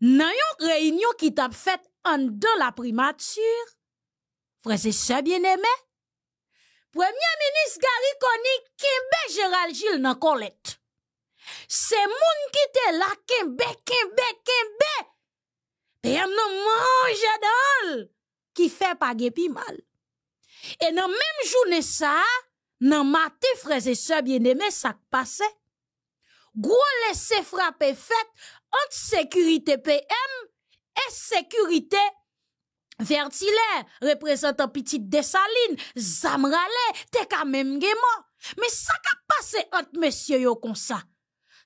Nan yonk reynyon ki tap fet an dan la primat sur, freze se bien eme, premya menis gari koni, kinbe jeral jil nan kon let. Se moun ki te la, kinbe, kinbe, kinbe, pe yon nan manje dal, ki fe pa gepi mal. E nan menm jounen sa, nan mati freze se bien eme sak pase, gwo lese frape fet, entre sécurité PM et sécurité vertilaire, représentant petite desaline, zamrale, te quand même ça mais ça ka passé entre monsieur yo Sans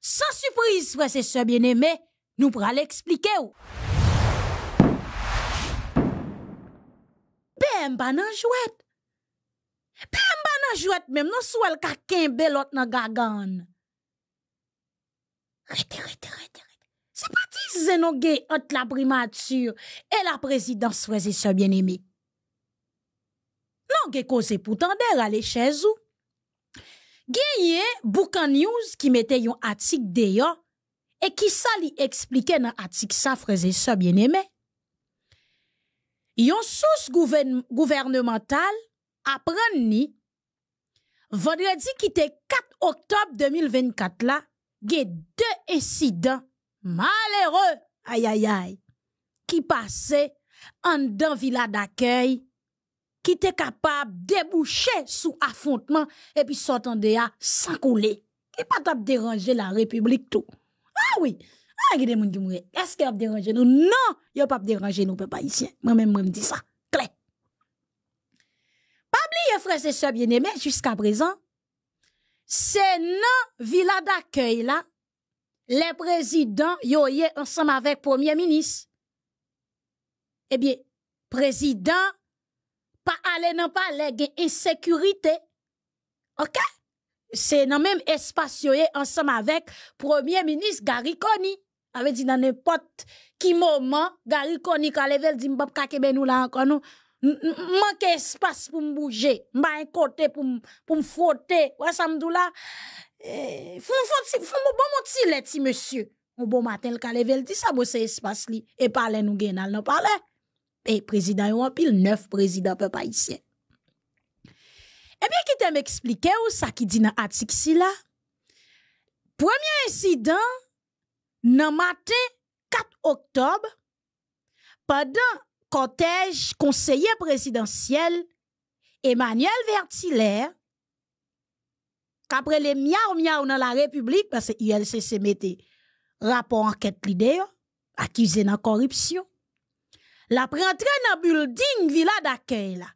surprise, suprise, prese bien aimés, nous pral ou. PM ba nan jouet. PM ba nan même, même non sou ka kenbe l'autre nan gagan. rete, rete, rete. C'est pas qui entre la primature et la présidence, frères et sœurs bien-aimés. Non, c'est pour pourtant d'air à chez a Gagné Boucan News qui mettait un article d'ailleurs et qui ça lui dans l'article ça, frères et sœurs bien-aimés. Yon source gouvernementale apprend ni vendredi qui était 4 octobre 2024 là, a deux incidents malheureux, aïe aïe aïe, qui passait en dans villa d'accueil, qui était capable de déboucher sous affrontement et puis sortant de là sans couler. Qui pas déranger la République tout. Ah oui, ah, qui Est-ce qu'il a dérangé nous? Non, ils n'ont pas dérangé nous, papa, ici. Moi-même, moi, je dis ça. Clair. Pas oublier, frères et sœurs bien-aimés, jusqu'à présent, c'est non villa d'accueil là, les présidents yoye ensemble avec premier ministre. Eh bien, président pas aller non pas OK? C'est dans même espace yoye ensemble avec premier ministre Gariconi. Avait dit dans n'importe qui moment Gariconi ka level dit ben nous là encore nous manque espace pour bouger, m'a un côté pour pour me frotter. Ouais ça me là eh, fon, fon, bon matin le ti monsieur bon matin le kalevel dit ti sa bosse espace li. E pale nou genal nan pale. E eh, président yon apil, neuf présidents peu pa eh bien ki te m ou ça qui dit nan article si là Premier incident nan matin 4 octobre pendant cortège conseiller présidentiel Emmanuel Vertilaire qu'après les miaou miaou dans la République, parce que se mette rapport enquête l'idée, accusé dans corruption. La prentre dans building villa d'accueil là.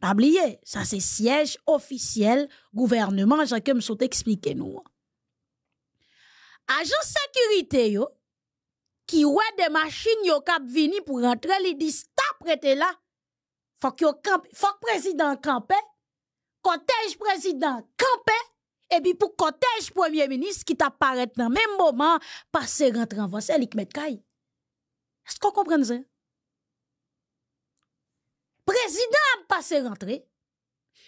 Pas oublié, ça c'est siège officiel gouvernement, J'en me saute expliqué nous. Agent sécurité yo, qui ouais des machines yo cap vini pour rentrer, li dit, prêté là. Faut que président campe !» cortège président campé et puis pour cortège premier ministre qui t'apparaît dans le même moment passer rentrer en voie. qui met caille. Est-ce qu'on comprend ça? Président passé rentrer.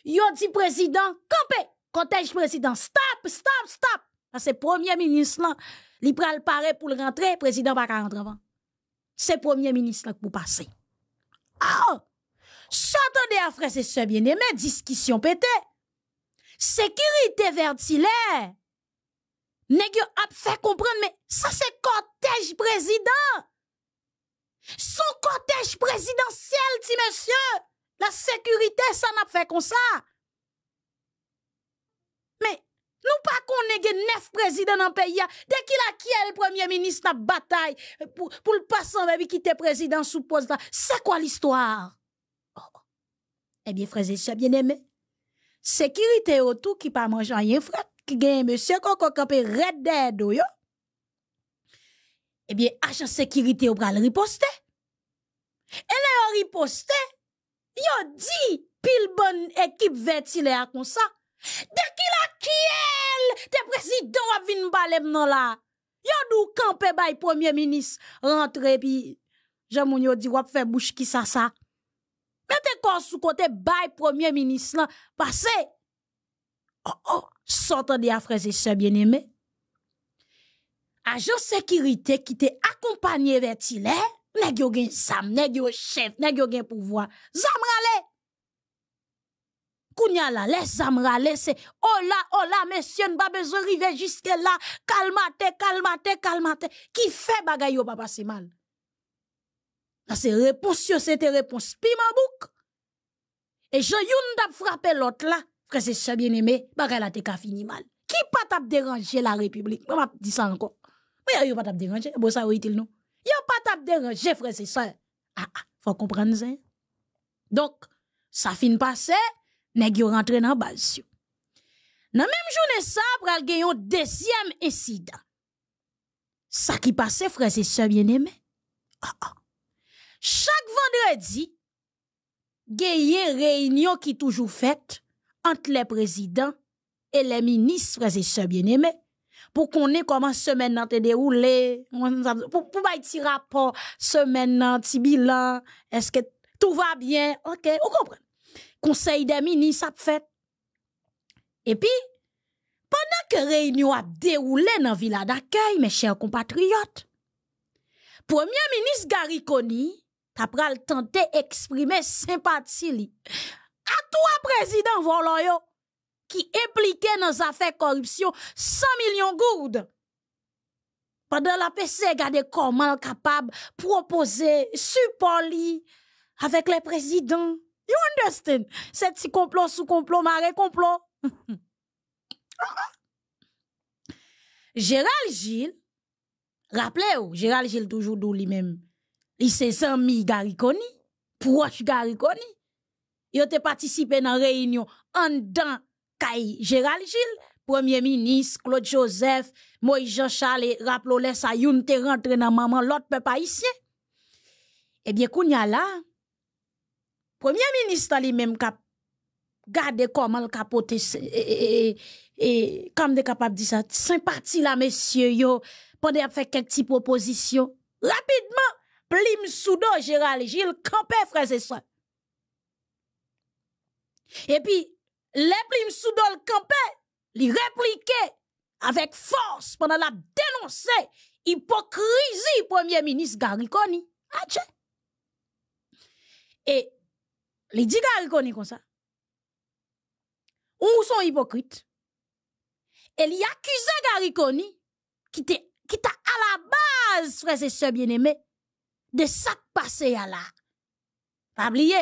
Yo dit président campé, cortège président stop stop stop parce que premier ministre là, il le paraît pour le rentrer, président va rentrer avant. C'est premier ministre là pour passer. Ah! S'entendez à frères et bien aimé, discussion pété. Sécurité vertilaire. N'a que fait fait comprendre mais ça c'est cortège président. Son cortège présidentiel dit monsieur. La sécurité ça n'a fait comme ça. Mais nous pas qu'on ait neuf présidents dans le pays hein. dès qu'il a qui le premier ministre la bataille euh, pour pour le passant qui était président sous poste C'est quoi l'histoire eh bien, frères et sœurs bien-aimés, sécurité tout qui pas manger rien frère, qui gagne monsieur koko campé red dead yo. Eh bien, agent sécurité au le riposter. Et là, riposter, yo dit, pile bonne équipe ventilée à comme ça. De qui la kiel, te président a vin balem non là Yon dou camper by premier ministre rentre pi, jan moun yo dit, wap va faire qui ça ça mette corps sous côté bail premier ministre là que... oh oh s'entendez à frères et sœurs bien-aimés agent sécurité qui t'est accompagné vers tillet nèg yo gen zam nèg yo chef nèg yo gen pouvoir zam rale kounya la les zam c'est oh là oh là monsieur n'a pas besoin river jusque là Calmatez, calmatez, calmatez. qui fait bagay yo pas passer mal ça, c'est réponse, c'était réponse pimabouk. Et Jean yon d'ap frappé l'autre là, frère, c'est ça bien aimé, bah, la te ka fini mal. Qui pas t'ap déranger la République? Moi, m'a dit ça encore. Mais a pas t'ap dérangé, bon, ça, il Y a pas de déranger, frère, c'est ça. Ah, ah, faut comprendre ça. Donc, ça fin passé, il est rentré dans la base. Dans le même journée ça, a gen un deuxième incident. Ça qui passe, frère, c'est ça bien aimé. Ah, ah chaque vendredi, une réunion qui toujours faite entre les présidents et les ministres et sœurs bien-aimés. Pour qu'on ait comment semaine est déroulé, pour, pour petit rapport, semaine n'a bilan, est-ce que tout va bien? Ok, on comprend. Conseil des ministres a fait. Et puis, pendant que réunion a déroulé dans villa d'accueil, mes chers compatriotes, premier ministre Gary après le tenter exprimer sympathie À toi président Voloyo qui impliquait dans affaires corruption 100 millions gourdes. Pendant la PC regardez comment capable proposer support avec les présidents. You understand? C'est si complot sous complot, un complot. Gérald Gilles, rappelez-vous, Gérald Gilles toujours d'où lui-même il s'est zanmi Gariconi, proche Garikoni. Yo la participé en réunion en dans kay Gérald Gilles, Premier ministre, Claude Joseph, Moïse Jean-Charles, rappelons ça, sa youn te rentre dans maman l'autre peuple haïtien. Eh bien, kounya là, Premier ministre lui-même kap gade comment le kapote et et comme de kapap di sa, sympathie la messieurs, yo, pendant a fait quelques petites propositions, rapidement plim soudo Gérald Gilles campé frères et sœurs. Et puis les plim soudo le campé, les répliquer avec force pendant la dénoncer hypocrisie premier ministre Gariconi. Ah, et les dit Gariconi comme ça. où sont hypocrites. Et il accusé Gariconi qui t'a à la base frère et sœurs bien aimé, de là, à ya la.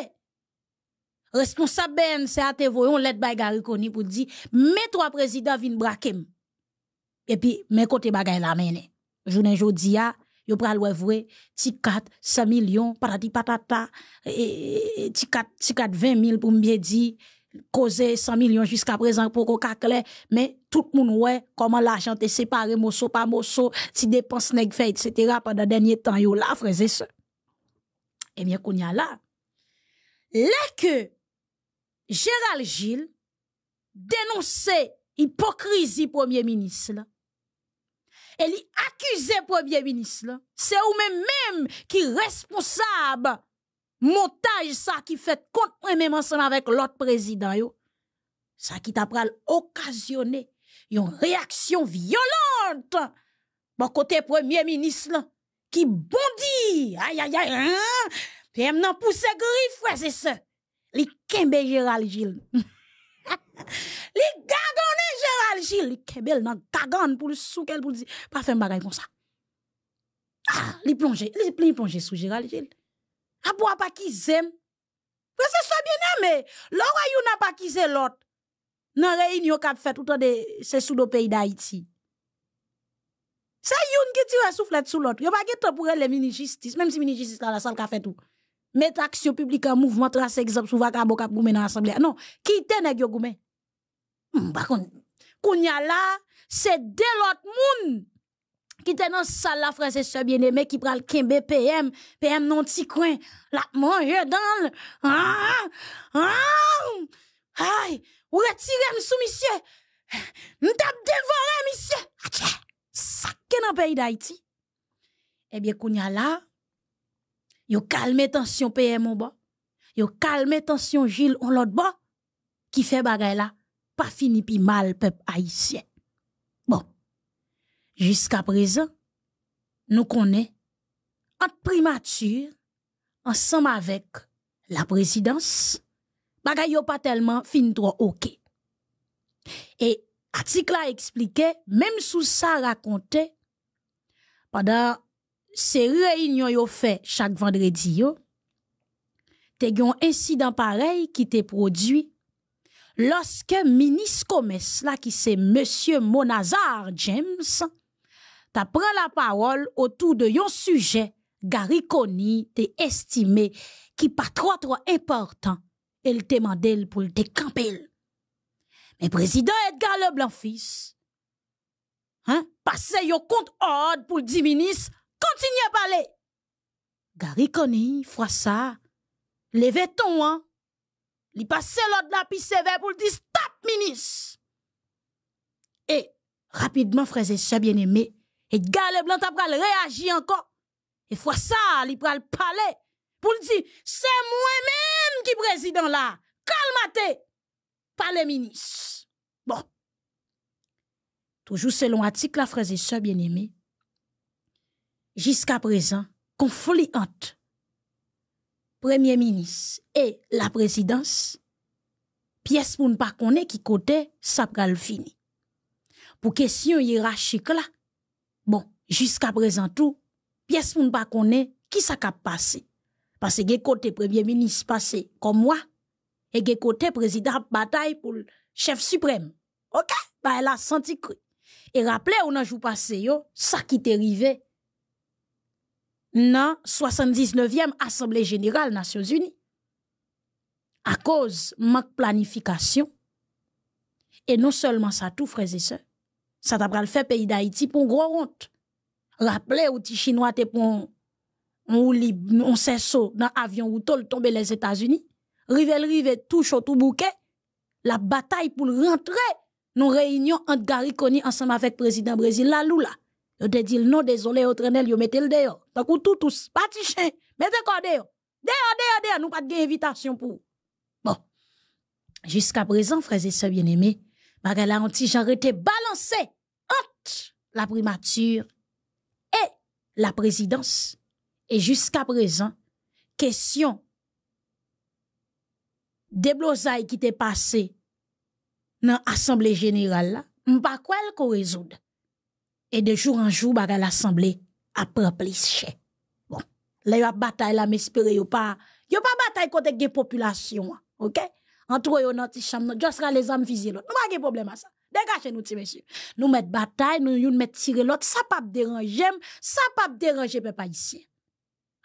responsable BNC Les te voyon let by pour koni pou di, trois a président, vin brakem. puis puis kote bagay la mene. Journée jodi a, yo pral wevwe, ti kat, 100 millions, patati patata, et ti ti 20 000 pour me dire » causé 100 millions jusqu'à présent pour coca mais tout le monde ouais comment l'argent est séparé morceau par morceau si dépenses nèg fait etc. pendant dernier temps yo là frères et sœurs eh bien qu'on y a là là que Gérald Gilles dénonçait hypocrisie premier ministre elle et accusait premier ministre c'est ou même même qui responsable montage ça qui fait contre moi-même ensemble avec l'autre président ça qui t'a pral occasionné une réaction violente bon côté premier ministre qui bondit, aïe aïe aïe, hein? PM pour pousse griffe, c'est ça. Les kembe Gérald Gilles. Les gagone Gérald Gilles, Les kembe nan gagone pour le souk, pour le dire, pas faire bagage comme ça. Ah, plonger plonge, li, plonge sous Gérald Gilles a zem. apakizem. se bien-aimé lor ayoun apakize lot. Nan reynyon kap fè outan de se sous do peyi d'Haïti. Ça Se youn ki tire soufflet sou lot. Yo pa get pou elle le mini justice, même si mini justice la la sal ka fè tout Met aksyon publik an mouvment trase egzop sou vaka bo kap goumen nan asamblea. Non, ki te ek yo goumen. Mbakon, hmm, koun ya c'est se lot moun qui était dans salle la frère et ce bien-aimé qui le kembe PM PM non petit coin la mange dans le ah ah aïe ou retire m'sou monsieur m'ta dévoré monsieur saké dans pays d'Haïti eh bien a là yo calmez, tension PM en bas yo calmer tension Gilles on l'autre bas qui fait bagaille là pas fini pi mal peuple haïtien Jusqu'à présent, nous connaissons en primature, ensemble avec la présidence, bagay pas tellement fin trop OK. Et article a expliqué, même sous ça raconté, pendant ces réunions yo fait chaque vendredi yo, t'es un incident pareil qui t'est produit lorsque ministre commerce là qui c'est monsieur Monazar James ta la parole autour de yon sujet. Gary Coney te estime qui, trois trois trop important el te mandel pour le te kampel. président Edgar Leblanc fils, hein, passez yo pour le pou di continuez à parler. Gary Coney fois ça, levé ton hein, li passe là, la pi pour le le stop, stop Et rapidement, frère et bien aimé, et Gale Blanc t'a pral encore. Et fois ça, il pral parler pour le dire, c'est moi-même qui président là. Calmate. Pas les ministre Bon. Toujours selon l'article, la frères et bien aimée jusqu'à présent, conflit entre premier ministre et la présidence, pièce pour ne pas connaître qui côté ça pral fini. Pour question hiérarchique là, Bon, jusqu'à présent tout, pièce moun pas connaît qui s'est passé. Parce que côté premier ministre passé comme moi et écouté côté président bataille pour le chef suprême. OK? Bah elle a senti que et rappelez on a jour passé yo, ça qui t'est arrivé dans 79e Assemblée générale Nations Unies. À cause manque planification et non seulement ça tout frères et sœurs ça t'a le fait pays d'Haïti pour gros honte. Rappelez ou ti chinois te pour on libre on dans avion ou tol tomber les États-Unis. Rivel rive touche au tout bouquet. La bataille pour rentrer nous réunion entre Gary ensemble avec président Brésil la Lula. Yo te dit non désolé au trenel, yo mettez le dehors. Donc tout tous de chien mettez quoi dehors. Dehors dehors dehors nous pas de invitation pour. Bon. Jusqu'à présent frères et sœurs bien-aimés bagala anti genre était balancé entre la primature et la présidence et jusqu'à présent question des blousailles qui t'est passé dans assemblée générale on pas quoi elle résoudre et de jour en jour l'Assemblée assemblée a plus cher bon là y a bataille la m'espérer ou pas yo bataille contre la population OK entre eux dans petite chambre, jusqu'à les hommes visés. l'autre. n'avons pas de problème à ça. Dégagez nous, messieurs. Nous mettre bataille, nous nous mettre tirer l'autre, ça pas déranger, ça pas déranger peuple haïtien.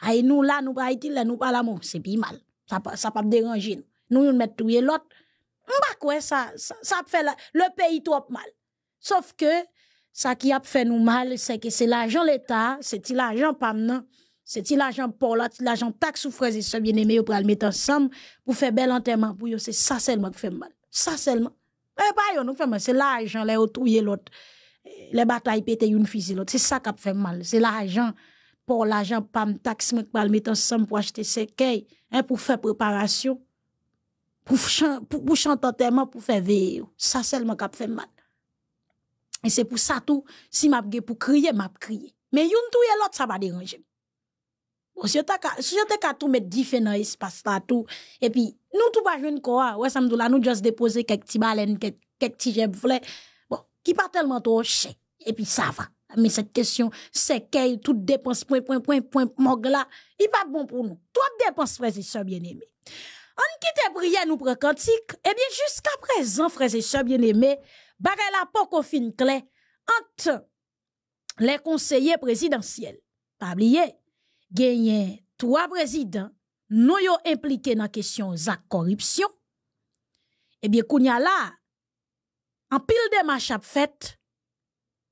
Aïe nous là, nous pas Haïti, là nous pas l'amour, c'est bien mal. Ça ne ça pas déranger nous. Nous mettons mettre tuer l'autre. M'pa quoi ça ça fait le pays trop mal. Sauf que ça qui a fait nous mal, c'est que c'est l'argent l'État, c'est l'argent pas nous. C'est l'argent pour l'argent taxe ou c'est et sœurs bien-aimés, pour le mettre ensemble, pour faire bel enterrement pour eux. C'est ça seulement qui fait mal. Ça seulement. Mais eh, pas yon, nous fait mal. C'est l'argent, les autres, l'autre. Eh, les batailles pétées, une fusil, l'autre. C'est ça qui fait mal. C'est l'argent pour l'argent, pas taxe taxe, pour le mettre ensemble, pour acheter ses cailles, hein, pour faire préparation, pour, pour, chanter pour faire c'est Ça seulement qui fait mal. Et c'est pour ça tout, si m'a pour crier, m'a crier. Mais une tout l'autre, ça va déranger. Parce que si tu as e e tout mettre différent dans l'espace là tout et puis nous tout pas jeune quoi ouais ça dit là nous juste déposer quelques petits baleines quelques petits jeb bon qui pas tellement trop cher et puis ça va mais cette question c'est que toute dépense point point point point mog là il pas bon pour nous trop dépenses, frères et sœurs bien aimé on quitte prière nous prend cantique et eh bien jusqu'à présent frères et sœurs bien-aimés bagay la pas fin clé entre les conseillers présidentiels pas oublier Gagner, trois présidents, non yon impliqué dans la question de la corruption. Eh bien, kounya y là, en pile de machap fait,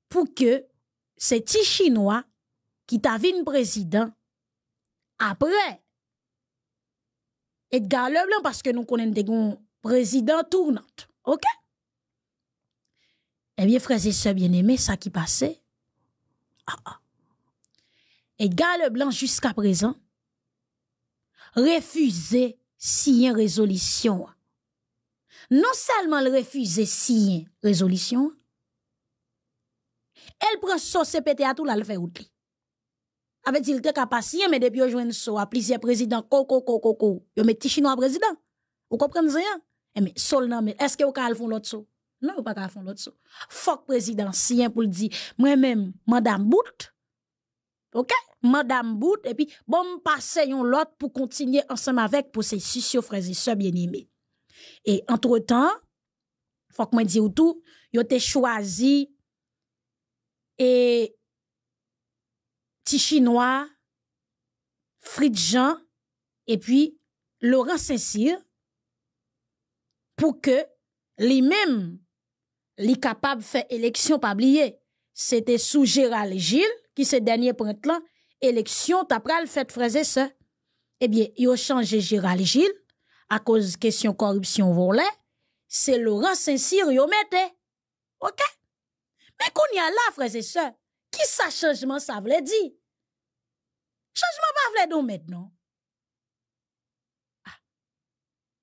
pour que ces chinois qui t'a président, après Edgar Leblanc, parce que nous connaissons des président présidents ok? Eh bien, frères et sœurs bien-aimés, ça qui passait, ah, ah et Gale Blanc jusqu'à présent refusait une résolution. Non seulement elle refusait une résolution, elle prend son CPT à tout là le fait Avec il te capacité mais depuis joindre so à plusieurs présidents coco coco coco, yo met chinois président. Vous comprenez rien eh, Mais sol mais est-ce que vous avez faire l'autre so? Non, vous pas faire l'autre so. fuck président un pour le dire moi-même madame Bout OK Madame Bout et puis bon passer yon l'autre pour continuer ensemble avec pour frères et sœurs bien-aimés. Et entre-temps, faut que moi dise ou tout, yo été choisi et tichinois, chinois Fritz Jean et puis Laurent Saint-Cyr pour que lui-même lui capable faire élection pas oublier. C'était sous Gérald Gilles qui se dernier printemps, élection le fait frères et Eh bien, il a changé Gérald Gilles à cause question corruption volée. C'est Laurent Saint-Cyr qui mette. OK? Mais qu'on y a là, frères et qui ça, changement ça voulait dire? Changement pas voulait donc maintenant.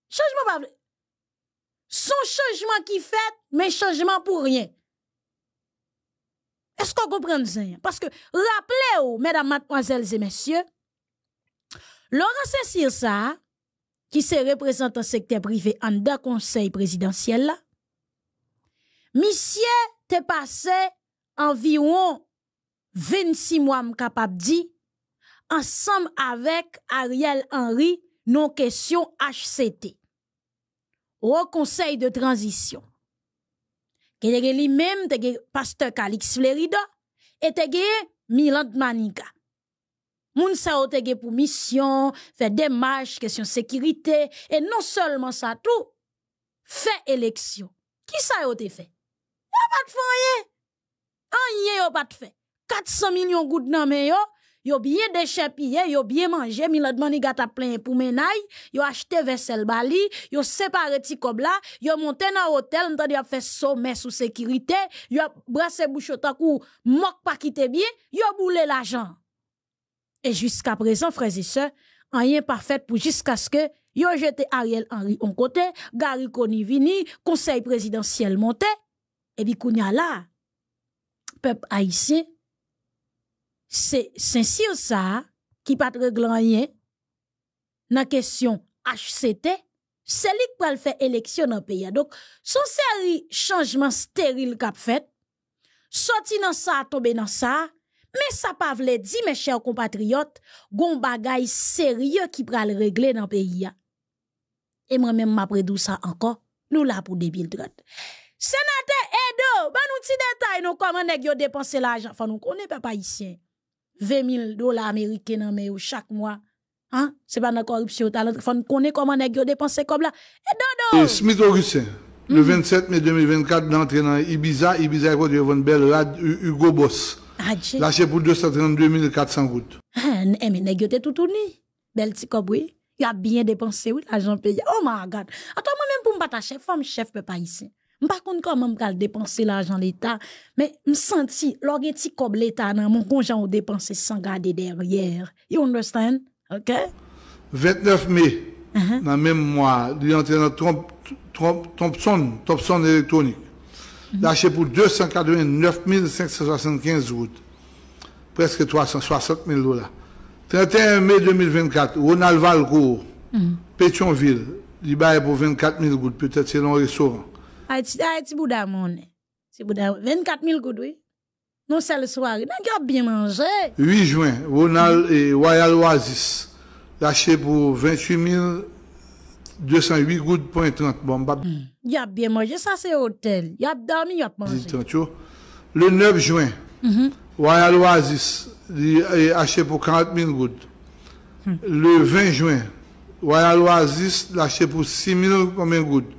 Changement pas Son changement qui fait, mais changement pour rien. Est-ce qu'on comprend ça? Parce que, rappelez-vous, mesdames, mademoiselles et messieurs, Laurent Cécile ça, qui se représentant secteur privé en deux conseil présidentiel là, monsieur t'est passé environ 26 mois, capable dit, ensemble avec Ariel Henry, non question HCT, au conseil de transition. Geye lui-même, te pasteur Calix Florida, et te ge Milan Manika. Moun sa o te ge pour mission, faire démarche, question sécurité, et non seulement ça tout, fait élection. Qui ça yo te fait? a pas de foyer. n'y a pas de fait. 400 millions goud dans men Yo bien déchapillé, yo bien mangé, Milad Manigat gata plein pour menay, yo acheté vaisselle bali, yo séparé ti kob la, yo monté dans hôtel, ils a fait sommet sous sécurité, yo brassé bouche pour mok pas quitter bien, yo boulé l'argent. Et jusqu'à présent, frères et sœurs, rien pas fait pour jusqu'à ce que yo jeté Ariel Henry en côté, Gary Koni vini, conseil présidentiel monté, et puis kounya là, peuple haïtien, c'est saint ça qui pas régler rien dans question HCT, c'est lui qui va faire élection dans le pays. Donc, son série changement stérile qu'a fait, sorti dans ça, tomber dans ça, mais ça pas veut dire, mes chers compatriotes, gon bagay sérieux qui le régler dans le pays. Et moi-même, m'après tout ça encore, nous là pour 2030. Sénateur Edo, ben nous petit détail, nous comment nèg yo dépenser l'argent, enfin nous connaît pas ici. 20 000 dollars américains dans chaque mois. Hein? C'est pas la corruption, Il Faut connaître comment les dépenser comme là. Et eh, dodo. Et Smith Augustin, le 27 mhm. mai 2024, d'entrer dans Ibiza, Ibiza est une belle rad Hugo Boss. Ah, Lâché pour 232 400 routes. Ah, mais nèg tout tourné. Belle petit oui. Il a bien dépensé oui, l'argent payé. Oh my god. Attends moi même pour me battre chef, femme chef peut pas ici. M pa kon kon man m kal depanse la jan l'Etat, men m senti log eti kob l'Etat nan m kon jan ou depanse san gade deryere. You understand? Ok? 29 May uh-huh. nan men mwa, li yon tena Thompson, Thompson Electronics. Lache pou 289,575 gout. Preske 360,000 dola. 31 May 2024, Ronald Valgo, uh-huh. Petionville, li baye pou 24,000 gout, petet se lon resoran. A eti bouda mounen. Se bouda mounen, 24000 goud wè. Non se le swari. Nan ki ap bien manje. 8 juen, Ronald et Wael Wazis lache pou 28208 goud pon 30 bomba. Ya ap bien manje, sa se hotel. Ya ap dami, ya ap manje. Le 9 juen, Wael Wazis lache pou 40 000 goud. Le 20 juen, Wael Wazis lache pou 6000 goud pon 30 bomba.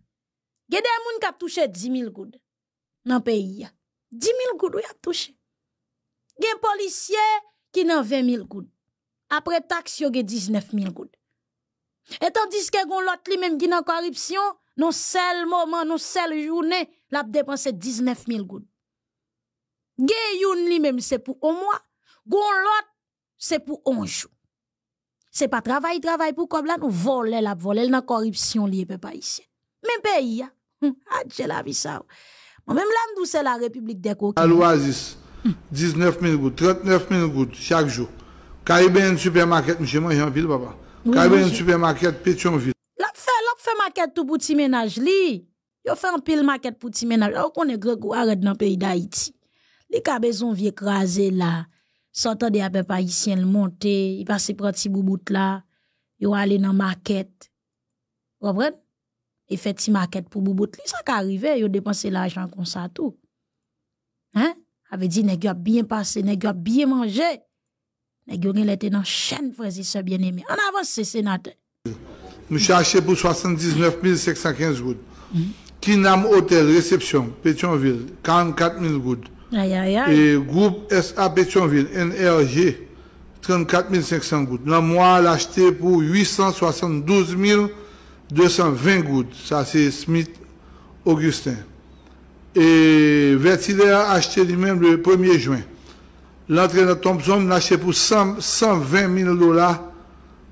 Ge den moun kap touche 10.000 goud nan peyi ya. 10.000 goud ou yak touche. Gen policye ki nan 20.000 goud. Apre taksyo ge 19.000 goud. Etan diske goun lot li menm ki nan koripsyon, non sel mouman, non sel jounen, la ap depanse 19.000 goud. Gen youn li menm se pou 1 mwa, goun lot se pou 1 joun. Se pa travay, travay pou koblan ou vole, la ap vole nan koripsyon li epe pa yise. Men peyi ya. Ah, j'ai la vie ça. Moi-même, là, c'est la République des coquilles. À l'Oasis, 19 000 gouttes, 39 000 gouttes chaque jour. Caribbean Supermarket, monsieur, moi, j'ai pile, papa. Oui, Caribbean Supermarket, Pétionville. Là, fait, la fait maquette tout pour petit ménage, li. Yo fait un pile maquette pour petit ménage. Là, on est on arrête dans le pays d'Haïti. Les cabezons vie écrasé, là. Sortant des appels haïtiens, le monter, il passe pour un petit bout là. Yo aller dans la maquette. Vous comprenez? E fet ti maket pou bou bout li. Sa ka arrive, yo depanse l'ajan kon sa tou. Ha? Ave di, ne gyo ap bien pase, ne gyo ap bien manje. Ne gyo gen lete nan chen frezi se bien eme. An avans se senate. Mou chache pou 79.515 goud. Kinam Hotel, recepsyon, Petionville, 44.000 goud. Aya, aya. E group SA Petionville, NRG, 34.500 goud. Nan mou al achete pou 872.000 goud. 220 gouttes, ça c'est Smith Augustin. Et vertilaire a acheté lui-même le 1er juin. L'entraîneur Thompson l'a acheté pour 120 000 dollars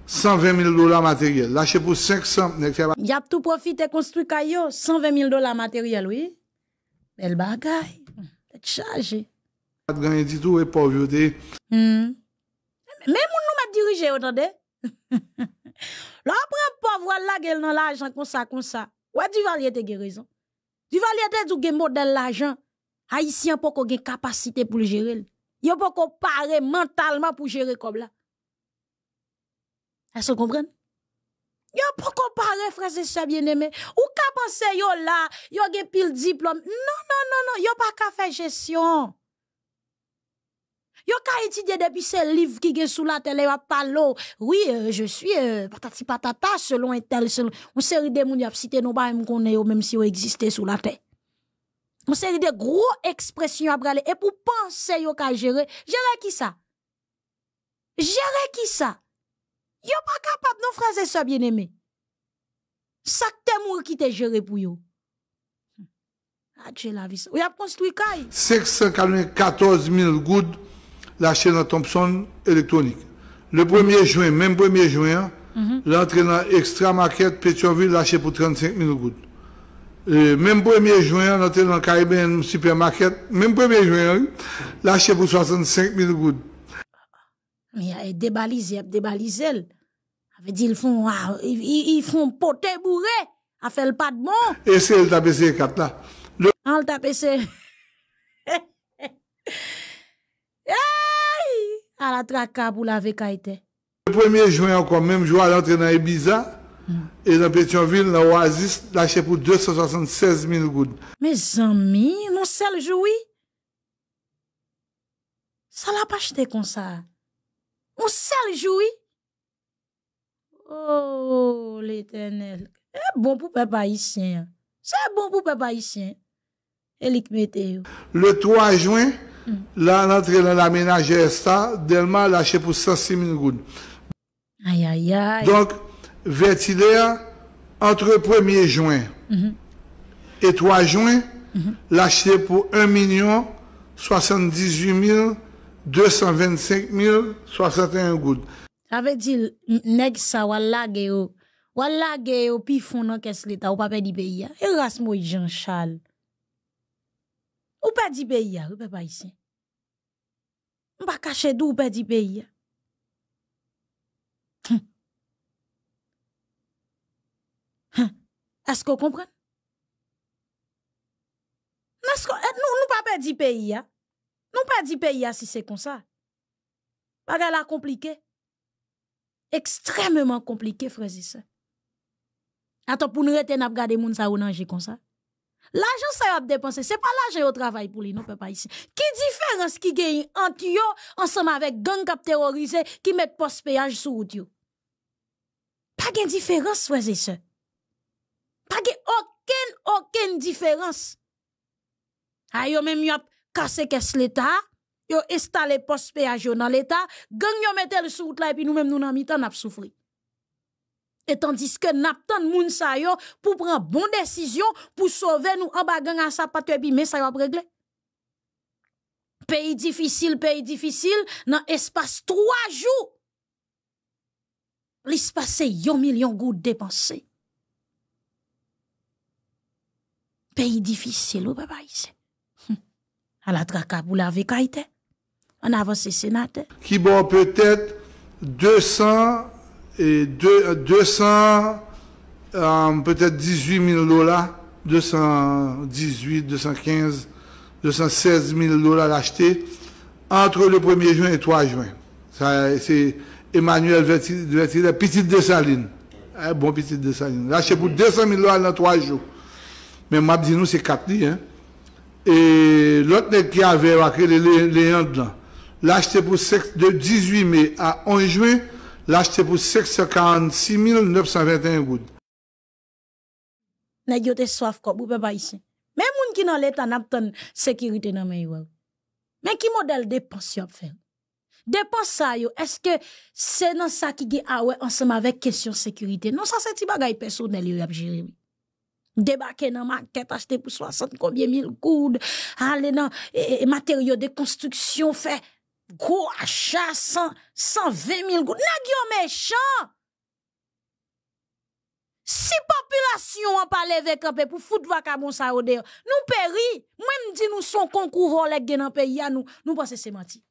120 000 dollars matériel. Lâchez pour 500. Il y a tout profité construit caillot, 120 000 dollars matériel, oui. Belle bagaille. chargé. Pas de gagner du tout et pauvreté. Même nous m'a dirigé, attendez. Là, prend pauvre la gueule dans l'argent comme ça, comme ça. Ouais, Duvalier te raison. Duvalier te du gen modèle l'argent. Haïtien pas qu'on gen capacité pour le gérer. Yo pas comparé pare mentalement pour gérer comme là. Est-ce que vous comprenez? Yo pas comparé pare, et sœurs bien-aimés. Ou ka pense yo là, yo gen pile diplôme. Non, non, non, non, yo pas qu'à faire gestion. Yo ka etidye depi se liv ki gen sou la te le wap palo Oui, euh, je suis euh, patati patata selon etel Ou seri de mouni ap site nou ba mkone yo Mem si yo egiste sou la te Ou seri de gro ekspresyon ap gale E pou panse yo ka jere Jere ki sa? Jere ki sa? Yo pa kapap nou fraze sa bieneme Sakte moun ki te jere pou yo hm. A dje la vis Ou ya panse lou yi kay 614 mil goud la dans Thompson électronique. Le 1er juin, même 1er juin, mm dans l'entraîneur Extra Market Pétionville lâché pour 35 000 gouttes. Et même 1er juin, l'entraîneur Caribbean Supermarket, même 1er juin, lâché pour 65 000 gouttes. Mais il débalisé, débalisé. Ça veut dire, ils font, ah, ils, font poté bourré. à fait le pas de bon. Et c'est le tapé 4 là. Le... Ah, à la traka pour la Le 1er juin encore, même jour, à l'entrée dans Ibiza, hmm. et dans Pétionville, dans Oasis, lâché pour 276 000 gouttes. Mes amis, mon seul joui. Ça l'a pas acheté comme ça. Mon seul joui. Oh, l'éternel. C'est bon pour peuple haïtien. C'est bon pour peuple haïtien. Elik Météo. Le 3 juin, Mm. La nantre la menaje esta, delman lache pou 106.000 goud. Donk, vertilea entre 1er juen mm-hmm. et 3 juen lache pou 1.078.225.061 goud. A ve di nek sa wala ge yo pi fon nan kes leta ou pa pe di beya. E rase mou jen chal. Ou pa di beya, ou pe pa isi. pas cacher d'où le pays hum. hum. est-ce que vous comprenez eh, nous ne pouvons pas perdre le pays. Nous ne pas perdre pays si c'est comme ça. de la compliqué. Extrêmement compliqué, frère. Attends, pour nous retenir à garder les gens a comme ça. L'argent ça a dépensé, c'est pas l'argent au travail pour lui, non pas ici. Qui différence qui gagne entre yo ensemble avec gang cap terrorisé qui mettent post péage sur route yo. Pas de différence frères et sœurs. Pas de, aucune aucune différence. A ah, yo même yop cassé caisse l'état, yo installé post péage dans l'état, gang yo mettel sur route là et puis nous même nous nan mitan n'a souffrir. Etandiske nap tan moun sayon pou pran bon desisyon pou sove nou ambagan an sa patwe bi men sayon pregle. Peyi difisil, peyi difisil nan espase 3 jou. L'espase yon milyon gout depanse. Peyi difisil ou beba yise. A la traka pou la veka ite. An avanse senate. Ki bon peutet 200 mil. E 218 000 lola, 218, 215, 216 000 lola l'achete entre le 1er juan et 3 juan. C'est Emmanuel Vettile, Petit de Saline. Bon Petit de Saline. L'achete pour 200 000 lola dans 3 jours. Mais moi, dis-nous, c'est 4 jours. Et l'autre, c'est qu'il y avait, l'achete pour le 18 mai à 11 juan. lache te pou 656,921 goud. Ne gyote swaf ko, pou pe pa yise. Men moun ki nan letan ap ton sekirite nan men yon. Men ki model depons yon fe. Depons sa yo, eske se nan sa ki gi awe, anseman vek kesyon sekirite. Non sa se ti bagay peson nel yon ap jirimi. Deba ke nan maket achete pou 60 kobye mil goud, ale nan materyo de konstruksyon fe. gros achat, 100, 120 000 gouttes. pas yo méchant. Si population en pas avec un peu pour foutre vaca bon ça nous péri. Moi me dis nous son concours voler gen dans pays nous nous pense c'est menti.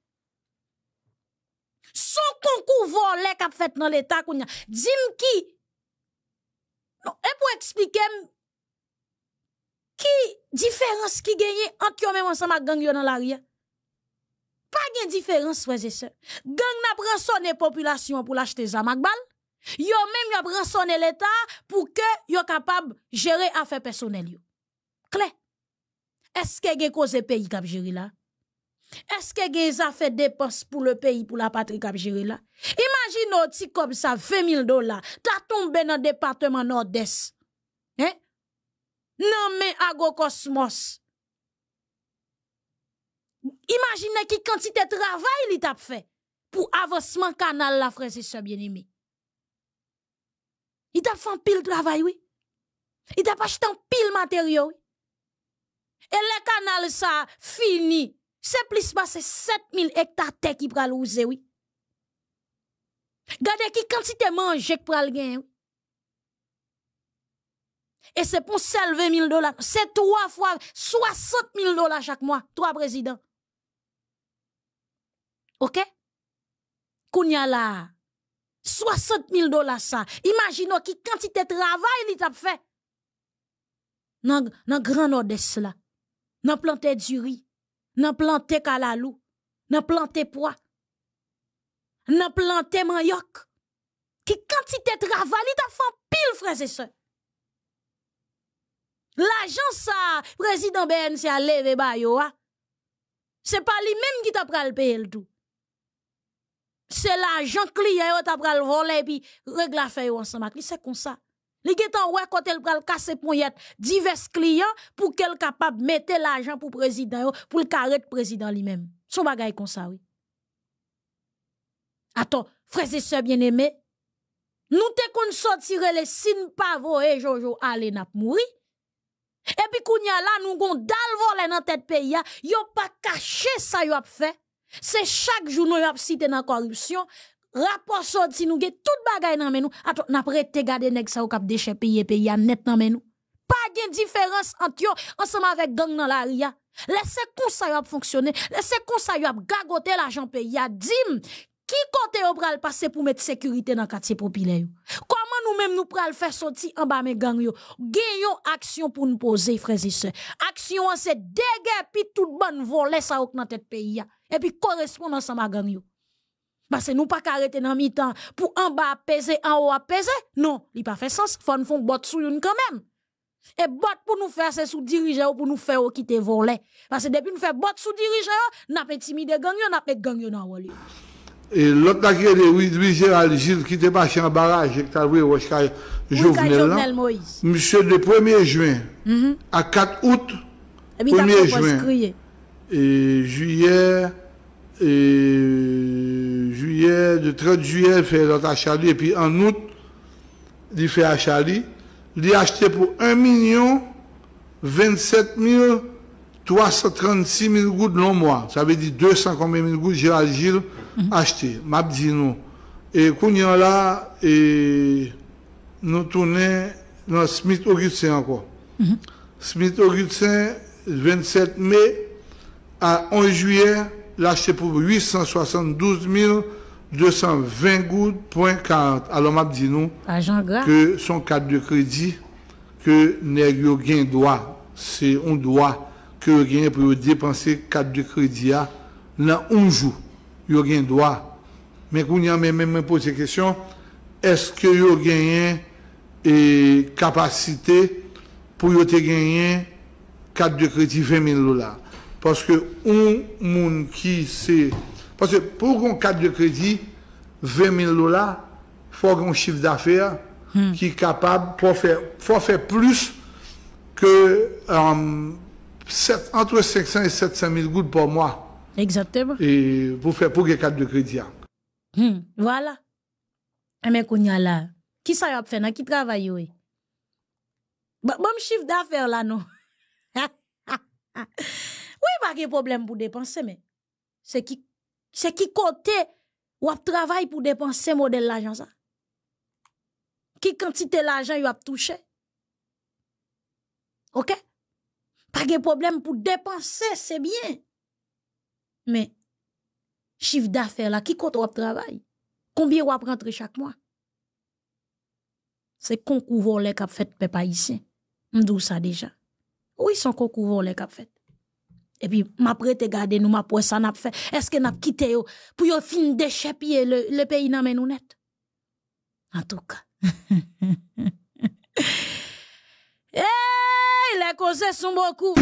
Son concours voler qu'a fait dans l'état Dis-moi qui Non, et pour expliquer qui différence qui gagne entre yo même ensemble gang yo dans l'arrière. Pas de différence, frères et sœurs. Gang n'a pas population pour l'acheter Zamakbal. Yo même y'a sonné l'État pour que yo capable gérer affaires personnelles yo. Clé. Est-ce que y'a cause pays qui a géré là? Est-ce que y'a fait dépenses pour le pays pour la patrie a géré là? Imagine un comme ça 20 000 dollars, t'as tombé dans le département nord-est. Hein? Non mais Agro Cosmos. Imaginez Imagine quantité de travail fait pour pour pour canal canal, la et se bien un pile de travail, oui. travail t'a acheté acheté un peu matériaux, oui. Et le canal, ça fini. C'est plus 7 7000 hectares qui pral ouze oui. Regardez qui quantité manger qui pral gen Oui? Et c'est pour 7000 000 dollars. C'est trois fois 60 000 dollars chaque mois. Trois présidents. Ok? Kounya la, 60 000 dollars ça. Imaginons qui quantité de travail il t'a fait. Dans le grand nord-est là. Nan planté du riz. Nan planté kalalou. Nan planté pois. Nan planté manioc. Qui quantité de travail il t'a fait pile, frère et sœur. L'agent ça, président BNC a levé ba yo, ah. C'est pas lui-même qui t'a pris le tout c'est l'argent client t'a pral voler puis règle affaire ensemble c'est comme ça li getan ouais quand elle pral casser poignette divers clients pour qu'elle capable mettre l'argent pour président pour le carré président lui-même son bagay comme ça oui attends frères et sœurs bien-aimés nous te kon sortir les signes pas voyer eh, jojo aller n'a mourir et puis kounya là nous gon dal voler dans tête pays yo pas caché ça yo a fait c'est chaque jour nous y cité dans corruption. Rapport si nous gagne toute bagaille dans nous. après n'a te garder nèg ça au cap déchet pays pays net dans nous. Pas de différence entre ensemble avec gang dans la ria. Laissez comme ça y a fonctionner, laissez comme ça y a gagoter l'argent pays. Dim, qui compte au pral passer pour mettre sécurité dans quartier populaire comment nous mêmes nous le faire sortir en bas mes gangs yo gagnons action pour nous poser frères et sœurs action c'est déguer puis toute bonne voler ça au dans tête pays et puis correspond ensemble à gang yo parce que nous pas qu'arrêter dans mi-temps pour en bas apaiser en haut apaiser non il pas fait sens faut nous font bot sous une quand même et bot pour nous faire c'est sous dirigeant pour nous faire quitter voler parce que depuis nous faire bot sous dirigeant n'a pas intimider gang yo n'a pas gang yo dans et l'autre là qui est Louis Gérald Gilles qui était passé en barrage et vous a joué Jovenel. Monsieur, le 1er juin mhm. à 4 août, 1er eh juin, et juillet, et juillet, le 30 juillet, il fait l'autre à et puis en août, il fait à Il a acheté pour 1 million 27 000 336 000 gouttes non mois. Ça veut dire 200 combien de gouttes j'ai Gilles mhm. acheté. M'a dit nous. Et quand y là, et nous tournons dans Smith Augustin encore. Mhm. Smith Augustin, 27 mai à 11 juillet, l'acheté pour 872 220 gouttes, point 40. Alors, m'a dit nous que son cadre de crédit, que nous doit, droit, c'est un droit ke yo genye pou yo depanse kat de kredi ya nan unjou yo gen doa men kon yon men men men pose kesyon eske yo genye e kapasite pou yo te genye kat de kredi 20.000 lola paske un moun ki se paske pou kon kat de kredi 20.000 lola fwa kon chif da fer hmm. ki kapab pou fwe fwa fwe plus ke entre 500 et 700 000 gouttes par mois. Exactement. Et pour faire pour les cartes de crédit. Hmm, voilà. Mais eh qu'on là, qui ça y a fait, qui travaille, Bon, chiffre d'affaires là, non? oui, pas de problème pour dépenser, mais c'est qui, c'est qui côté ou pour dépenser modèle l'argent ça? Qui quantité l'argent y a touché? Ok? Pas de problème pour dépenser, c'est bien. Mais, chiffre d'affaires là, qui compte au travail? Combien vous prendre chaque mois? C'est concours volé qu'a fait peuple haïtien. M'dou ça déjà. Oui, son concours volé qu'a fait. Et puis, m'a prête garder nous, m'a poisse, ça n'a fait. Est-ce que n'a quitté pour finir fin déchapiller le, le pays n'a En tout cas. causait son bon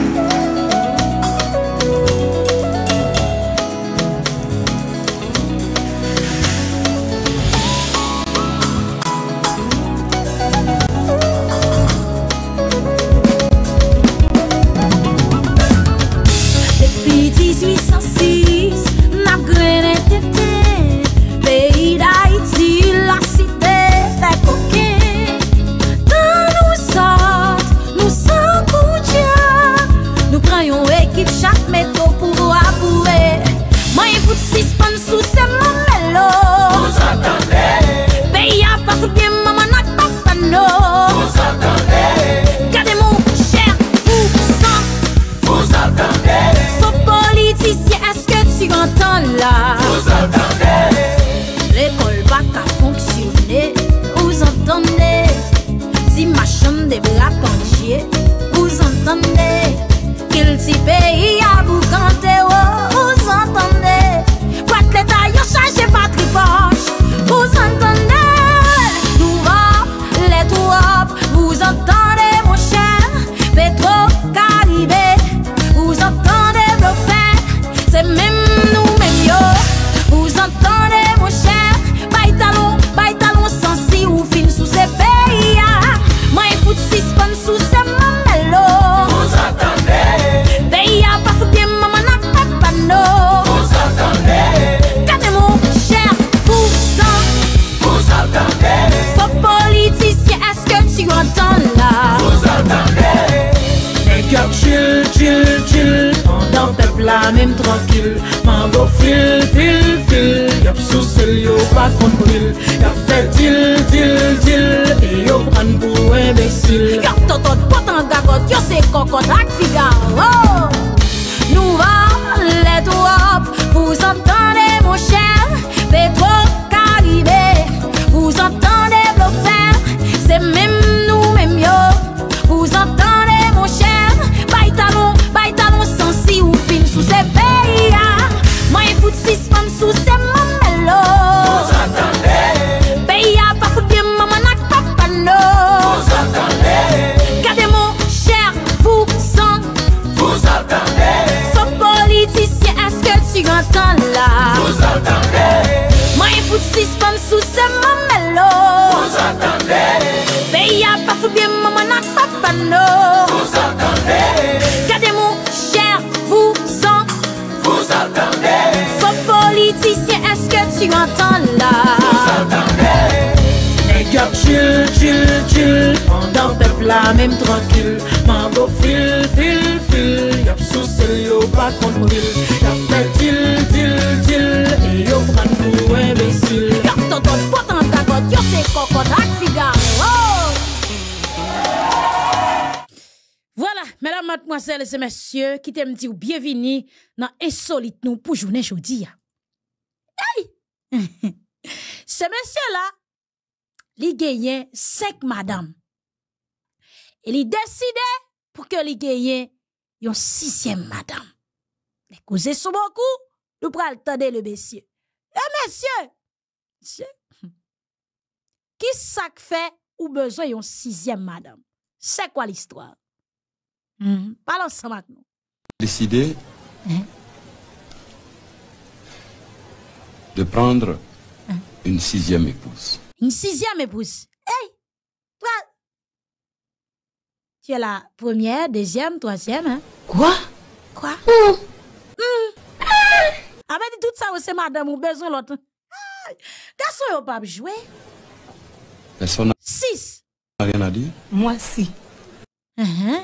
Même tranquille, ma go fil, fil, fil Yap sou sel yo pa kontil Yap fè til, til, til E yo pran pou embesil Yap totot, potan takot, yo se kokot ak figaro Voilà, mesdames, mademoiselles et messieurs qui t'aime dire ou dans insolite nous pour journée jodi ya Hey! Se messieurs là, Li genyen 5 madame il a décidé pour que gagne une sixième madame. Les causes sont beaucoup, nous prenons tendre le monsieur. Le monsieur, eh, monsieur, qui sac fait ou besoin yon sixième madame? C'est quoi l'histoire? Hmm? Parlons ça maintenant. Décidé de prendre hein? une sixième épouse. Une sixième épouse? Hey! Tu es la première, deuxième, troisième. Hein? Quoi Quoi mmh. Mmh. Ah! tout ça, c'est madame, ou besoin l'autre. Ah! Garçon, y'a pas joué? Personne. Six. Rien à dire Moi, si. Uh -huh.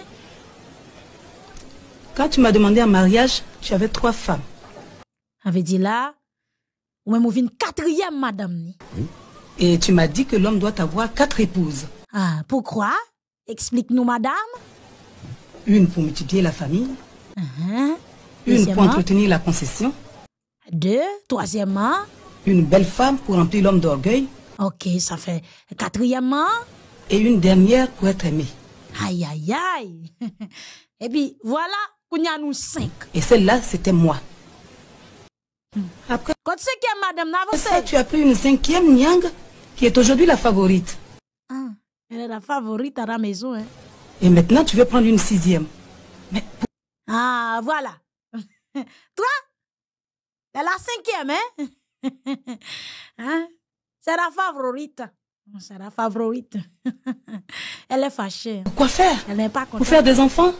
Quand tu m'as demandé un mariage, tu avais trois femmes. Avait dit là, ou même une quatrième, madame. Oui. Et tu m'as dit que l'homme doit avoir quatre épouses. Ah, pourquoi Explique-nous, madame. Une pour multiplier la famille. Uh-huh. Une pour entretenir la concession. Deux. Troisièmement. Une belle femme pour remplir l'homme d'orgueil. Ok, ça fait quatrièmement. Et une dernière pour être aimée. Aïe, aïe, aïe. Et puis voilà, qu'on y a nous cinq. Et celle-là, c'était moi. Hmm. Après, Quand madame, tu as pris une cinquième Nyang qui est aujourd'hui la favorite. Ah. Elle est la favorite à la maison. Hein. Et maintenant, tu veux prendre une sixième. Mais... Ah, voilà. Toi, c'est la cinquième, hein. hein? C'est la favorite. C'est la favorite. Elle est fâchée. Hein. Quoi faire? Elle n'est pas contente. Pour faire des enfants?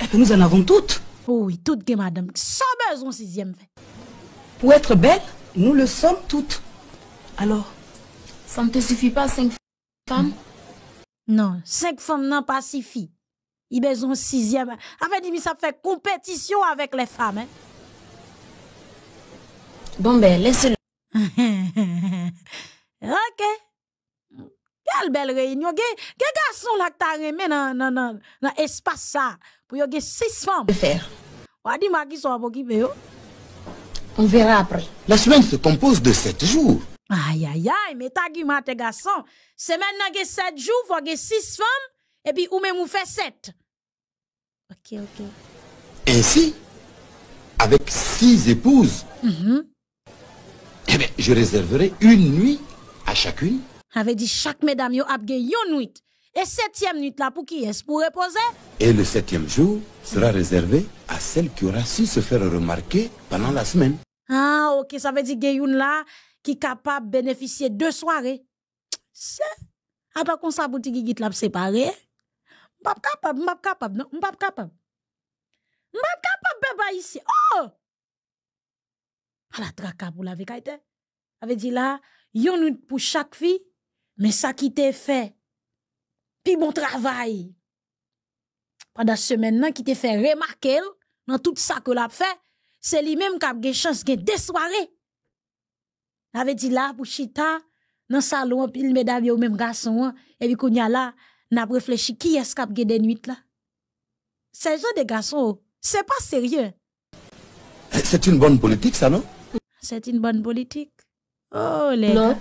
Eh bien, nous en avons toutes. Oh oui, toutes que madame. Sans besoin sixième. Pour être belle, nous le sommes toutes. Alors? Ça ne te suffit pas, cinq femmes? Non, cinq femmes n'ont pas suffi. Il besoin sixième. Avec dit, ça fait compétition avec les femmes. Hein. Bon, ben, laissez-le. ok. Quelle belle réunion. Quel garçon là que t'as aimé dans, l'espace ça pour y avoir six femmes. On On verra après. La semaine se compose de sept jours. Aïe, aïe, aïe, mais t'as dit, m'a C'est maintenant que 7 jours, vous avez 6 femmes, et puis ou même fait 7. Ok, ok. Ainsi, avec 6 épouses, mm-hmm. eh je réserverai une nuit à chacune. Avait dit chaque madame vous a une nuit. Et septième nuit là, pour qui est-ce Pour reposer Et le septième jour sera réservé à celle qui aura su se faire remarquer pendant la semaine. Ah, ok, ça veut dire que là, qui capable de bénéficier de soirées. Après à qu'on sa boutique qui l'a séparé, pas capable, pas capable, non, pas capable. Pas capable, bébé ici. Oh! À la traque pour la vie, avait dit là, yon a pour chaque fille, mais ça qui t'est fait. Puis bon travail. Pendant semaine là, qui t'est fait remarquer dans tout ça que l'a fait, c'est lui-même qui a eu chance de deux soirées. Avait dit là pour chita dans salon en pile mesdames au même garçon hein. et puis y a là n'a réfléchi qui est ce a des nuits là. Ces gens de garçons, oh. c'est pas sérieux. C'est une bonne politique ça non C'est une bonne politique. Oh les Non.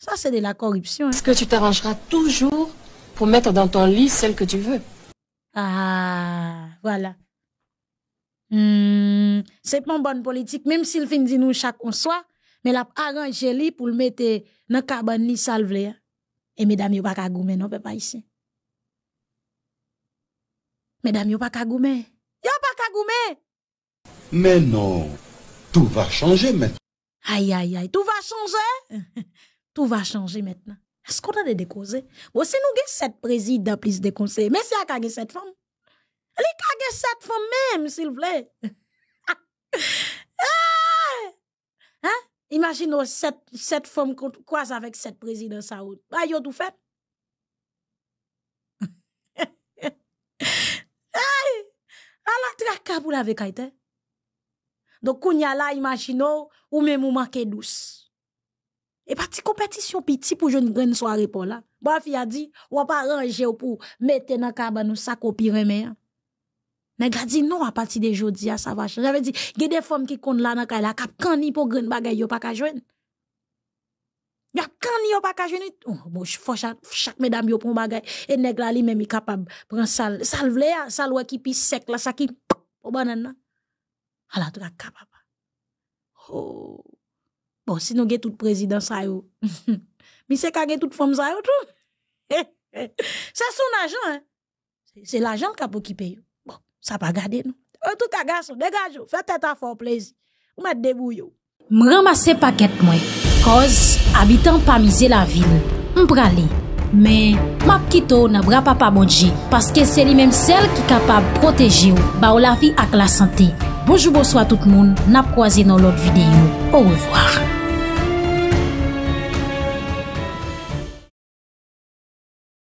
Ça, c'est de la corruption. Hein. Est-ce que tu t'arrangeras toujours pour mettre dans ton lit celle que tu veux. Ah, voilà. Hmm, c'est pas une bonne politique, même s'il finit dit nous chaque on soit, mais l'a arrangé pour le mettre dans cabane ni salve. Hein. Et mesdames, yo pas ka non papa, ici. Mesdames, yo pas ka goumer. pas ka Mais non, tout va changer maintenant. Aïe aïe aïe, tout va changer. tout va changer maintenant. Est-ce qu'on a des décausés? Bon, si nous avons sept présidents plus des conseils mais c'est à qui sept femmes. Les cagues sept femmes même, s'il vous plaît. hein? Imagine sept, sept femmes qu'on ça avec sept présidents Saoud. Bah, tout fait. hey! A la traka pour avec vekaite. Donc, a là imagine ou même ou manke douce. Et pas de compétition petit pour jeune une grande soirée pour là. Bon, fille a dit, on ou pas ranger pour mettre dans la cabane nous sa kopi remè mais a non à partir de jodi ça va changer. J'avais dit, a des femmes qui comptent là dans la cap quand ni pour grande bagaille yo pas ka joindre. Ya quand ni yo pas ka joindre. Oh, bon, faut chaque, chaque mesdames yo pour bagaille et nèg là lui même capable prend sal sal vle hein, sal wè qui pi sec là ça qui au banane. Ala ah, tout capable. Oh. Bon, si nous gen tout président ça yo. Mais c'est ka gè toute femme ça yo tout. c'est son agent. Hein? C'est l'agent qui a yo. Sa pa gade nou. Ou touta gason, degaj ou. Fè tè tan fò plèzi. Ou mè debou yo. M ramase pakèt mwen. Koz, abitan pa mize la vil. M prali. Mè, m ap kito nan bra pa pa modji. Paske sè li mèm sel ki kapab proteji ou. Ba ou la vi ak la sante. Bojou bojou a tout moun. Nap kwa zi nan lot videyo. Ou revoar.